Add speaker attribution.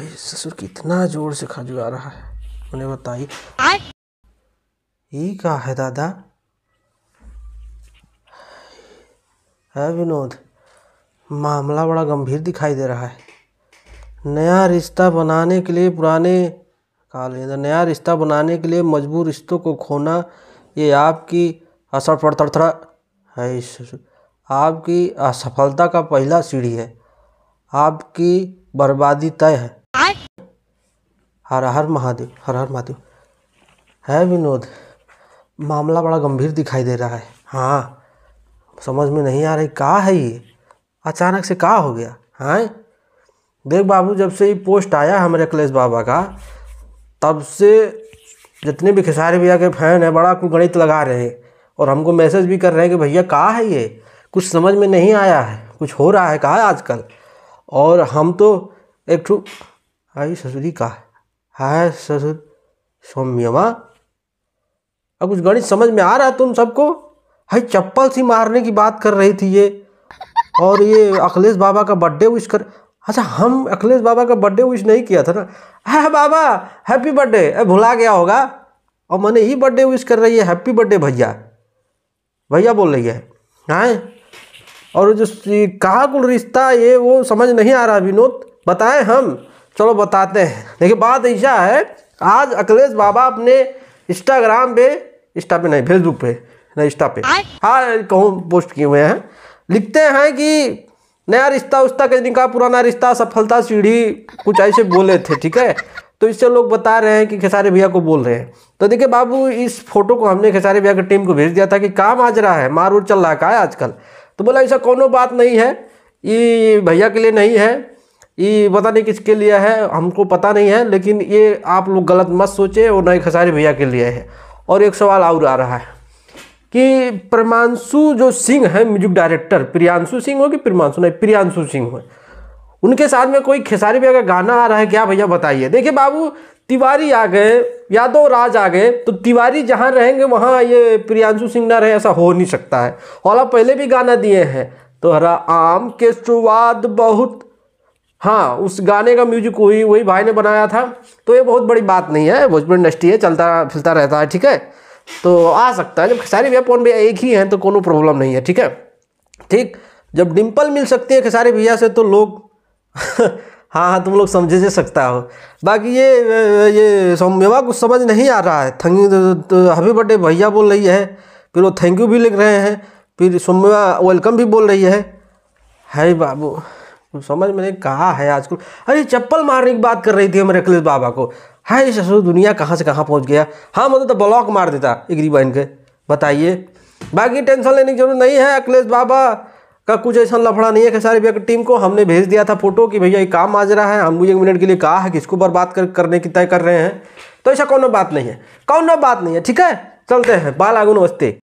Speaker 1: भाई ससुर कितना जोर से आ रहा है उन्हें बताई ये कहा है दादा है विनोद मामला बड़ा गंभीर दिखाई दे रहा है नया रिश्ता बनाने के लिए पुराने काले नया रिश्ता बनाने के लिए मजबूर रिश्तों को खोना ये आपकी असर पड़ता तड़थड़ा है आपकी असफलता का पहला सीढ़ी है आपकी बर्बादी तय है हर हर महादेव हर हर महादेव है विनोद मामला बड़ा गंभीर दिखाई दे रहा है हाँ समझ में नहीं आ रही का है ये अचानक से का हो गया हाँ देख बाबू जब से ये पोस्ट आया हमारे अखिलेश बाबा का तब से जितने भी खिसारे भैया के फैन हैं बड़ा कुछ गणित लगा रहे हैं और हमको मैसेज भी कर रहे हैं कि भैया का है ये कुछ समझ में नहीं आया है कुछ हो रहा है कहा आजकल और हम तो एक ठू आई ससुरी का है है ससुर सौम्यमा अब कुछ गणित समझ में आ रहा है तुम सबको हाई चप्पल सी मारने की बात कर रही थी ये और ये अखिलेश बाबा का बर्थडे विश कर अच्छा हम अखिलेश बाबा का बर्थडे विश नहीं किया था ना है बाबा हैप्पी बर्थडे भुला गया होगा और मैंने ही बर्थडे विश कर रही है हैप्पी बर्थडे भैया भैया बोल रही है हैं और जो कहा कुल रिश्ता ये वो समझ नहीं आ रहा विनोद बताएं हम चलो बताते हैं देखिए बात ऐसा है आज अखिलेश बाबा अपने इंस्टाग्राम पे इंस्टा पे नहीं फेसबुक पे नहीं इंस्टा पे हाँ कहूँ पोस्ट किए हुए हैं लिखते हैं कि नया रिश्ता उस्ता कहीं का पुराना रिश्ता सफलता सीढ़ी कुछ ऐसे बोले थे ठीक है तो इससे लोग बता रहे हैं कि खेसारे भैया को बोल रहे हैं तो देखिए बाबू इस फोटो को हमने खेसारे भैया की टीम को भेज दिया था कि काम आज रहा है मार उड़ चल रहा है आजकल तो बोला ऐसा कोनो बात नहीं है ये भैया के लिए नहीं है ये पता नहीं किसके लिए है हमको पता नहीं है लेकिन ये आप लोग गलत मत सोचे और नए खसारी भैया के लिए है और एक सवाल और आ रहा है कि प्रमांशु जो सिंह है म्यूजिक डायरेक्टर प्रियांशु सिंह हो कि प्रमांशु नहीं प्रियांशु सिंह हो उनके साथ में कोई खेसारी भैया का गाना आ रहा है क्या भैया बताइए देखिए बाबू तिवारी आ गए यादव तो राज आ गए तो तिवारी जहाँ रहेंगे वहाँ ये प्रियांशु सिंह ना रहे ऐसा हो नहीं सकता है और पहले भी गाना दिए हैं तो हरा आम के स्वाद बहुत हाँ उस गाने का म्यूजिक वही वही भाई ने बनाया था तो ये बहुत बड़ी बात नहीं है भोजपुर इंडस्ट्री है चलता फिलता रहता है ठीक है तो आ सकता है जब खेसारी भैया पवन भैया एक ही हैं तो कोई प्रॉब्लम नहीं है ठीक है ठीक जब डिम्पल मिल सकती है खेसारी भैया से तो लोग हाँ हाँ तुम लोग समझ जा सकता हो बाकी ये ये सौम्यवा कुछ समझ नहीं आ रहा है थैंक तो हैप्पी बर्थडे भैया बोल रही है फिर वो थैंक यू भी लिख रहे हैं फिर सौम्यवा वेलकम भी बोल रही है हाई बाबू समझ में कहा है आजकल अरे चप्पल मारने की बात कर रही थी हमारे अखिलेश बाबा को हाय ससुर दुनिया कहाँ से कहाँ पहुँच गया हाँ मतलब तो ब्लॉक मार देता इगरी बहन के बताइए बाकी टेंशन लेने की जरूरत नहीं है अखिलेश बाबा का कुछ ऐसा लफड़ा नहीं है कि सारी भैया की टीम को हमने भेज दिया था फोटो कि भैया ये काम आज रहा है हम भी एक मिनट के लिए कहा है कि इसको बर्बाद कर करने की तय कर रहे हैं तो ऐसा कौन बात नहीं है कौन बात नहीं है ठीक है चलते हैं बाल आगू नमस्ते